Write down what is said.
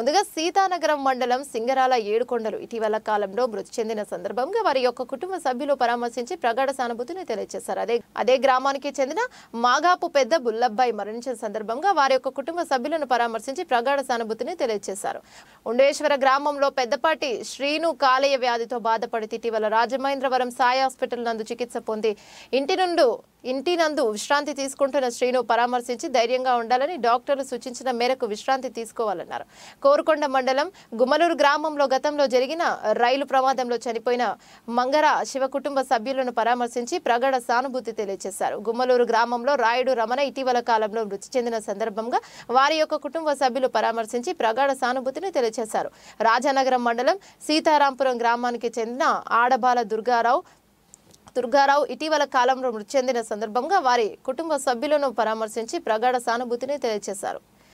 ముందుగా సీతానగరం మండలం సింగరాల ఏడుకొండలు ఇటీవల కాలంలో మృతి చెందిన సందర్భంగా వారి యొక్క కుటుంబ సభ్యులు పరామర్శించి ప్రగాఢ సానుభూతిని తెలియజేశారు అదే అదే గ్రామానికి చెందిన మాగాపు పెద్ద బుల్లబ్బాయి మరణించిన సందర్భంగా వారి యొక్క కుటుంబ సభ్యులను పరామర్శించి ప్రగాఢ సానుభూతిని తెలియజేశారు ఉండేశ్వర గ్రామంలో పెద్దపాటి శ్రీను కాలేయ వ్యాధితో బాధపడితే ఇటీవల రాజమహేంద్రవరం సాయి హాస్పిటల్ నందు చికిత్స పొంది ఇంటి నుండి ఇంటి నందు విశ్రాంతి తీసుకుంటున్న శ్రీను పరామర్శించి ధైర్యంగా ఉండాలని డాక్టర్లు సూచించిన మేరకు విశ్రాంతి తీసుకోవాలన్నారు కోరుకొండ మండలం గుమలూరు గ్రామంలో గతంలో జరిగిన రైలు ప్రమాదంలో చనిపోయిన మంగర శివ కుటుంబ సభ్యులను పరామర్శించి ప్రగాఢ సానుభూతి తెలియజేశారు గుమ్మలూరు గ్రామంలో రాయుడు రమణ ఇటీవల కాలంలో మృతి చెందిన సందర్భంగా వారి యొక్క కుటుంబ సభ్యులు పరామర్శించి ప్రగాఢ సానుభూతిని తెలియజేశారు రాజానగరం మండలం సీతారాంపురం గ్రామానికి చెందిన ఆడబాల దుర్గారావు దుర్గారావు ఇటీవల కాలంలో మృతి చెందిన సందర్భంగా వారి కుటుంబ సభ్యులను పరామర్శించి ప్రగాఢ సానుభూతిని తెలియజేశారు